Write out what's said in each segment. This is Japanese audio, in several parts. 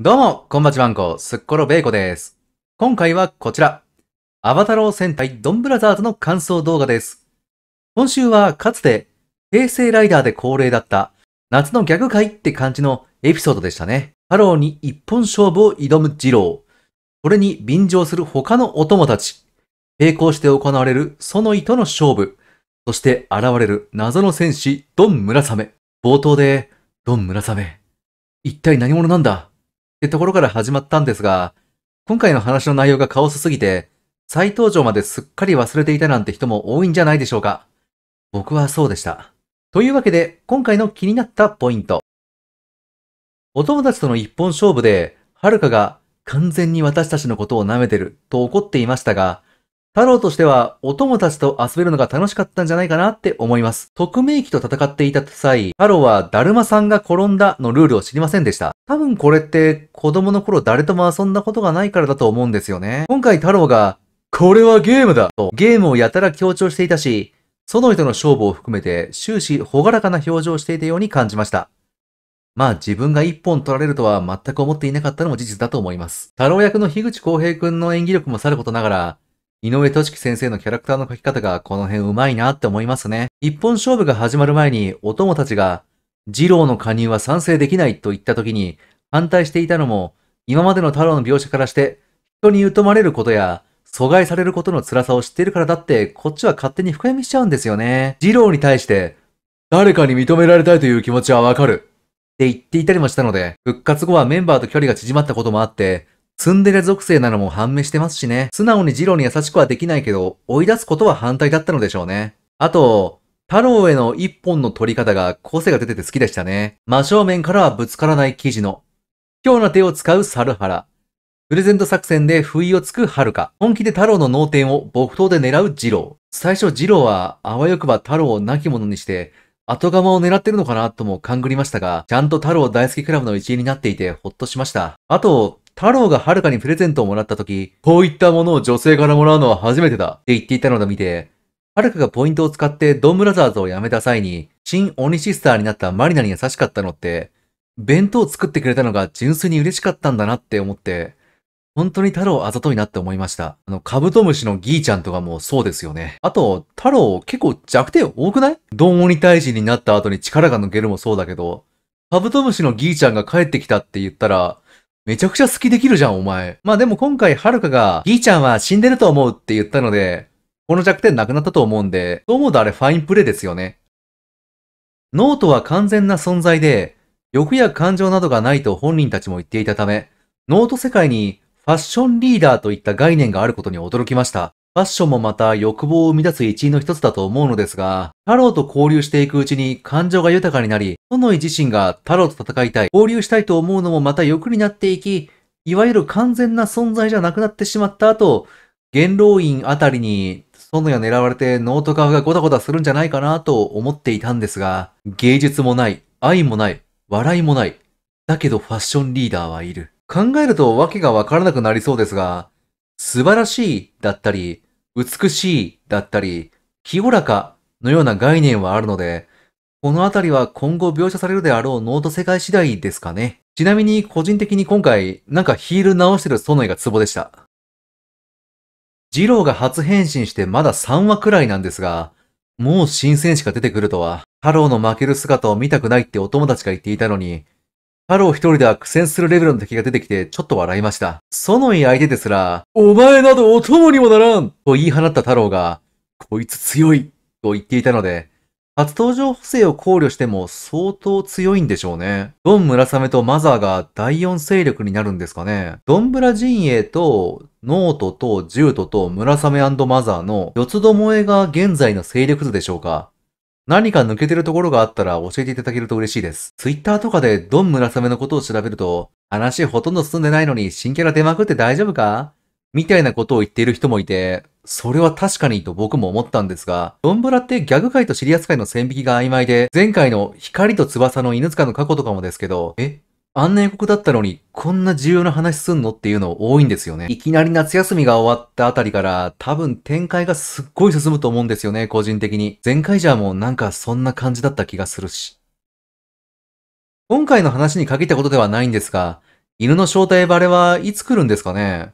どうも、こんばちまんこ、すっころべいこです。今回はこちら。アバタロー戦隊ドンブラザーズの感想動画です。今週はかつて、平成ライダーで恒例だった、夏のギャグ界って感じのエピソードでしたね。太郎に一本勝負を挑む二郎。これに便乗する他のお友達。並行して行われるその意図の勝負。そして現れる謎の戦士、ドンムラサメ。冒頭で、ドンムラサメ。一体何者なんだってところから始まったんですが、今回の話の内容がカオスすぎて、再登場まですっかり忘れていたなんて人も多いんじゃないでしょうか。僕はそうでした。というわけで、今回の気になったポイント。お友達との一本勝負で、はるかが完全に私たちのことを舐めてると怒っていましたが、太郎としては、お友達と遊べるのが楽しかったんじゃないかなって思います。匿名機と戦っていた際、太郎は、だるまさんが転んだのルールを知りませんでした。多分これって、子供の頃誰とも遊んだことがないからだと思うんですよね。今回太郎が、これはゲームだと、ゲームをやたら強調していたし、その人の勝負を含めて終始朗らかな表情をしていたように感じました。まあ自分が一本取られるとは全く思っていなかったのも事実だと思います。太郎役の樋口康平くんの演技力もさることながら、井上俊樹先生のキャラクターの描き方がこの辺うまいなって思いますね。一本勝負が始まる前にお供たちが、二郎の加入は賛成できないと言った時に反対していたのも、今までの太郎の描写からして、人に疎まれることや、阻害されることの辛さを知っているからだって、こっちは勝手に深読みしちゃうんですよね。二郎に対して、誰かに認められたいという気持ちはわかる。って言っていたりもしたので、復活後はメンバーと距離が縮まったこともあって、ツンデレ属性なのも判明してますしね。素直にジロに優しくはできないけど、追い出すことは反対だったのでしょうね。あと、太郎への一本の取り方が個性が出てて好きでしたね。真正面からはぶつからない記事の。今日の手を使う猿原。プレゼント作戦で不意をつく遥か。本気で太郎の脳天を木刀で狙う二郎。最初二郎はあわよくば太郎を亡き者にして、後釜を狙ってるのかなとも勘ぐりましたが、ちゃんと太郎大好きクラブの一員になっていてほっとしました。あと、太郎がはるかにプレゼントをもらった時、こういったものを女性からもらうのは初めてだって言っていたのだ見て、はるかがポイントを使ってドンブラザーズを辞めた際に、新鬼シスターになったマリナに優しかったのって、弁当を作ってくれたのが純粋に嬉しかったんだなって思って、本当に太郎あざといなって思いました。あの、カブトムシのギーちゃんとかもそうですよね。あと、太郎結構弱点多くないドン鬼大臣になった後に力が抜けるもそうだけど、カブトムシのギーちゃんが帰ってきたって言ったら、めちゃくちゃ好きできるじゃん、お前。まあでも今回、はるかが、ひーちゃんは死んでると思うって言ったので、この弱点なくなったと思うんで、どう思うとあれファインプレイですよね。ノートは完全な存在で、欲や感情などがないと本人たちも言っていたため、ノート世界にファッションリーダーといった概念があることに驚きました。ファッションもまた欲望を生み出す一因の一つだと思うのですが、太郎と交流していくうちに感情が豊かになり、ソノイ自身が太郎と戦いたい、交流したいと思うのもまた欲になっていき、いわゆる完全な存在じゃなくなってしまった後、元老院あたりにソノを狙われてノートカフがゴタゴタするんじゃないかなと思っていたんですが、芸術もない、愛もない、笑いもない。だけどファッションリーダーはいる。考えると訳がわからなくなりそうですが、素晴らしいだったり、美しいだったり、清らかのような概念はあるので、このあたりは今後描写されるであろうノート世界次第ですかね。ちなみに個人的に今回、なんかヒール直してるソノイがツボでした。ジローが初変身してまだ3話くらいなんですが、もう新戦士が出てくるとは、ハローの負ける姿を見たくないってお友達が言っていたのに、太郎一人では苦戦するレベルの敵が出てきてちょっと笑いました。のノい相手ですら、お前などお供にもならんと言い放った太郎が、こいつ強いと言っていたので、初登場補正を考慮しても相当強いんでしょうね。ドン村雨とマザーが第4勢力になるんですかね。ドンブラ陣営とノートとジュートと村雨マザーの四つどもえが現在の勢力図でしょうか。何か抜けてるところがあったら教えていただけると嬉しいです。Twitter とかでドン村雨のことを調べると、話ほとんど進んでないのに新キャラ出まくって大丈夫かみたいなことを言っている人もいて、それは確かにと僕も思ったんですが、ドンブラってギャグ界とシリアス界の線引きが曖昧で、前回の光と翼の犬塚の過去とかもですけど、え、あんな予告だったのに、こんな重要な話すんのっていうの多いんですよね。いきなり夏休みが終わったあたりから、多分展開がすっごい進むと思うんですよね、個人的に。前回じゃもうなんかそんな感じだった気がするし。今回の話に限ったことではないんですが、犬の正体バレはいつ来るんですかね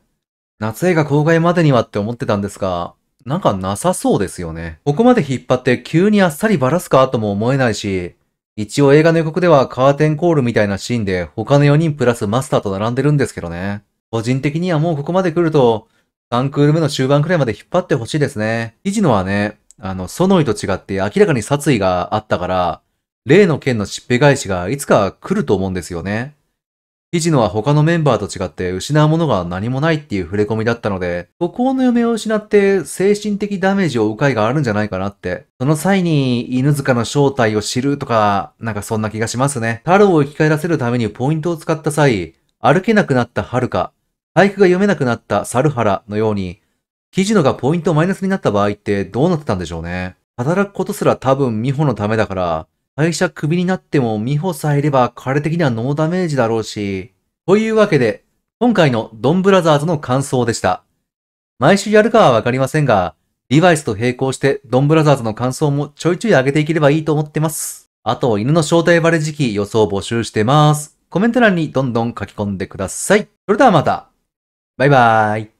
夏映画公開までにはって思ってたんですが、なんかなさそうですよね。ここまで引っ張って急にあっさりバラすかとも思えないし、一応映画の予告ではカーテンコールみたいなシーンで他の4人プラスマスターと並んでるんですけどね。個人的にはもうここまで来ると、3クール目の終盤くらいまで引っ張ってほしいですね。イジノはね、あの、ソノイと違って明らかに殺意があったから、例の件のしっぺ返しがいつか来ると思うんですよね。ジノは他のメンバーと違って失うものが何もないっていう触れ込みだったので、孤高の嫁を失って精神的ダメージを負う回があるんじゃないかなって。その際に犬塚の正体を知るとか、なんかそんな気がしますね。太郎を生き返らせるためにポイントを使った際、歩けなくなった遥か、俳句が読めなくなった猿原のように、記事のがポイントマイナスになった場合ってどうなってたんでしょうね。働くことすら多分美穂のためだから、会社クビになっても美穂さえいれば彼的にはノーダメージだろうし。というわけで、今回のドンブラザーズの感想でした。毎週やるかはわかりませんが、リバイスと並行してドンブラザーズの感想もちょいちょい上げていければいいと思ってます。あと、犬の招待バレ時期予想募集してます。コメント欄にどんどん書き込んでください。それではまた。バイバーイ。